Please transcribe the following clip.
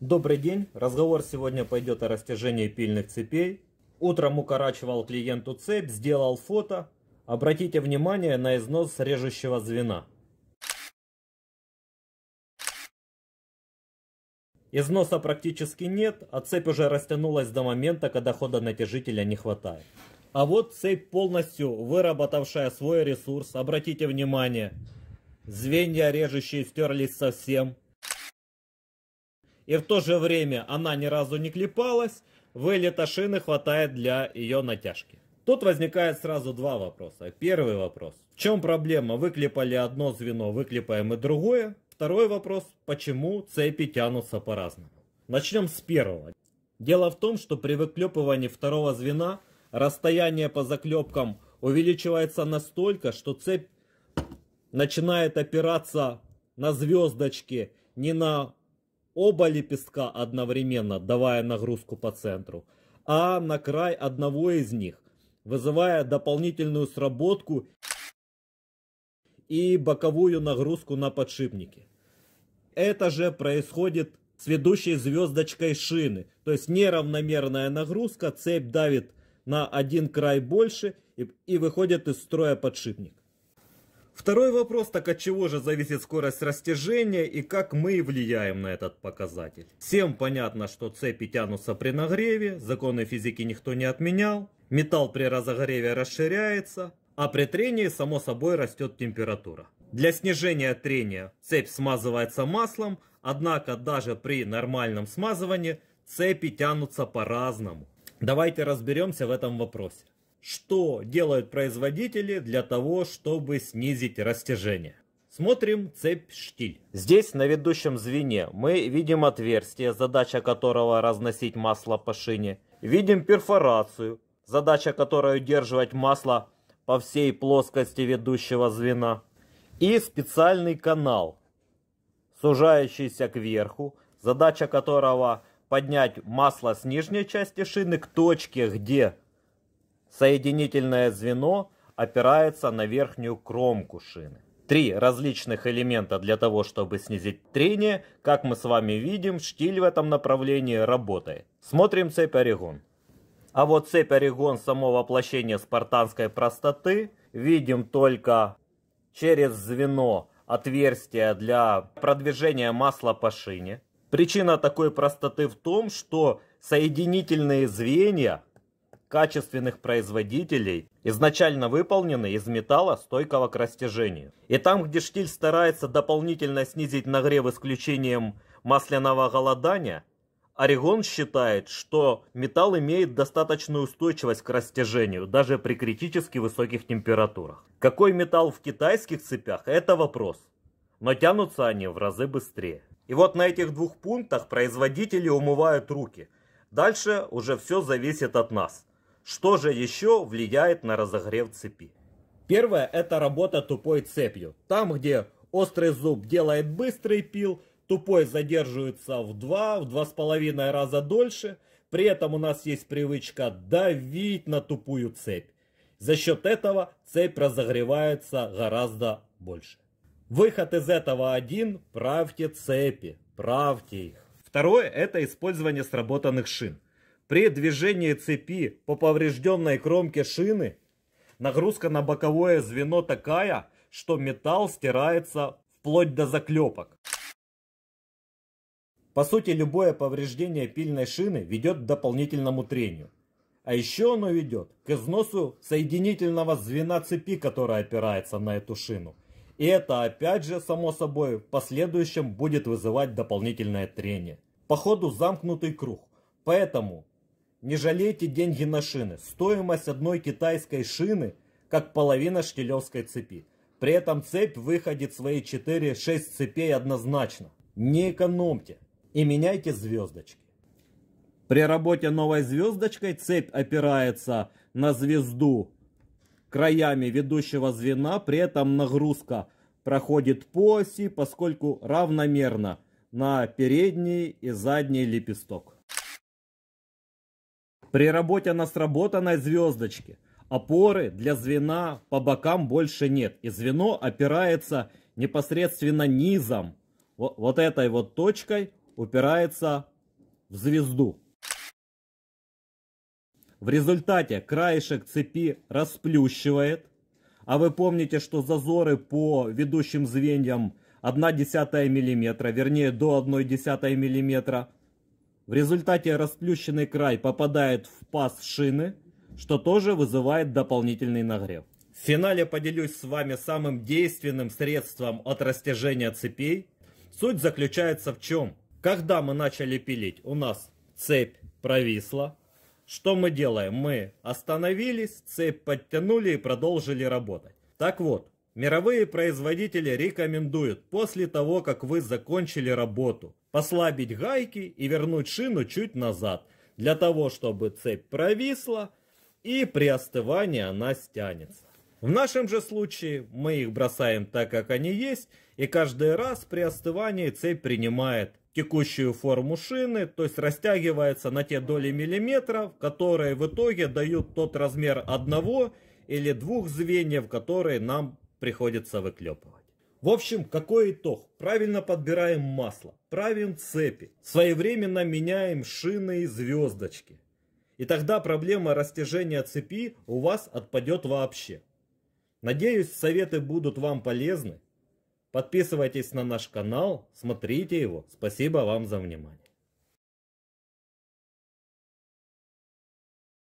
Добрый день! Разговор сегодня пойдет о растяжении пильных цепей. Утром укорачивал клиенту цепь, сделал фото. Обратите внимание на износ режущего звена. Износа практически нет, а цепь уже растянулась до момента, когда хода натяжителя не хватает. А вот цепь полностью выработавшая свой ресурс, обратите внимание, звенья режущие стерлись совсем, и в то же время она ни разу не клепалась, вылета шины хватает для ее натяжки. Тут возникает сразу два вопроса. Первый вопрос. В чем проблема? Выклепали одно звено, выклепаем и другое. Второй вопрос. Почему цепи тянутся по-разному? Начнем с первого. Дело в том, что при выклепывании второго звена расстояние по заклепкам увеличивается настолько, что цепь начинает опираться на звездочки, не на оба лепестка одновременно, давая нагрузку по центру, а на край одного из них, вызывая дополнительную сработку и боковую нагрузку на подшипники. Это же происходит с ведущей звездочкой шины. То есть неравномерная нагрузка, цепь давит на один край больше и, и выходит из строя подшипник. Второй вопрос, так от чего же зависит скорость растяжения и как мы влияем на этот показатель? Всем понятно, что цепи тянутся при нагреве, законы физики никто не отменял, металл при разогреве расширяется, а при трении само собой растет температура. Для снижения трения цепь смазывается маслом, однако даже при нормальном смазывании цепи тянутся по-разному. Давайте разберемся в этом вопросе что делают производители для того, чтобы снизить растяжение. Смотрим цепь штиль. Здесь на ведущем звене мы видим отверстие, задача которого разносить масло по шине. Видим перфорацию, задача которой удерживать масло по всей плоскости ведущего звена. И специальный канал, сужающийся кверху, задача которого поднять масло с нижней части шины к точке, где Соединительное звено опирается на верхнюю кромку шины. Три различных элемента для того, чтобы снизить трение. Как мы с вами видим, штиль в этом направлении работает. Смотрим цепь Орегон. А вот цепь Орегон само воплощение спартанской простоты видим только через звено отверстие для продвижения масла по шине. Причина такой простоты в том, что соединительные звенья качественных производителей изначально выполнены из металла стойкого к растяжению. И там, где штиль старается дополнительно снизить нагрев исключением масляного голодания, Орегон считает, что металл имеет достаточную устойчивость к растяжению, даже при критически высоких температурах. Какой металл в китайских цепях – это вопрос. Но тянутся они в разы быстрее. И вот на этих двух пунктах производители умывают руки. Дальше уже все зависит от нас. Что же еще влияет на разогрев цепи? Первое – это работа тупой цепью. Там, где острый зуб делает быстрый пил, тупой задерживается в 2, в два с половиной раза дольше. При этом у нас есть привычка давить на тупую цепь. За счет этого цепь разогревается гораздо больше. Выход из этого один – правьте цепи, правьте их. Второе – это использование сработанных шин. При движении цепи по поврежденной кромке шины нагрузка на боковое звено такая, что металл стирается вплоть до заклепок. По сути, любое повреждение пильной шины ведет к дополнительному трению. А еще оно ведет к износу соединительного звена цепи, которая опирается на эту шину. И это опять же, само собой, в последующем будет вызывать дополнительное трение. По ходу замкнутый круг. Поэтому не жалейте деньги на шины. Стоимость одной китайской шины как половина штилевской цепи. При этом цепь выходит свои 4-6 цепей однозначно. Не экономьте и меняйте звездочки. При работе новой звездочкой цепь опирается на звезду краями ведущего звена, при этом нагрузка проходит по оси, поскольку равномерно на передний и задний лепесток. При работе на сработанной звездочке опоры для звена по бокам больше нет. И звено опирается непосредственно низом, вот этой вот точкой упирается в звезду. В результате краешек цепи расплющивает. А вы помните, что зазоры по ведущим звеньям 1,1 мм, вернее до 1,1 мм. В результате расплющенный край попадает в паз шины, что тоже вызывает дополнительный нагрев. В финале поделюсь с вами самым действенным средством от растяжения цепей. Суть заключается в чем? Когда мы начали пилить, у нас цепь провисла. Что мы делаем? Мы остановились, цепь подтянули и продолжили работать. Так вот, Мировые производители рекомендуют после того, как вы закончили работу, послабить гайки и вернуть шину чуть назад, для того, чтобы цепь провисла и при остывании она стянется. В нашем же случае мы их бросаем так, как они есть, и каждый раз при остывании цепь принимает текущую форму шины, то есть растягивается на те доли миллиметров, которые в итоге дают тот размер одного или двух звеньев, которые нам приходится выклепывать. В общем, какой итог? Правильно подбираем масло, правим цепи, своевременно меняем шины и звездочки. И тогда проблема растяжения цепи у вас отпадет вообще. Надеюсь, советы будут вам полезны. Подписывайтесь на наш канал, смотрите его. Спасибо вам за внимание.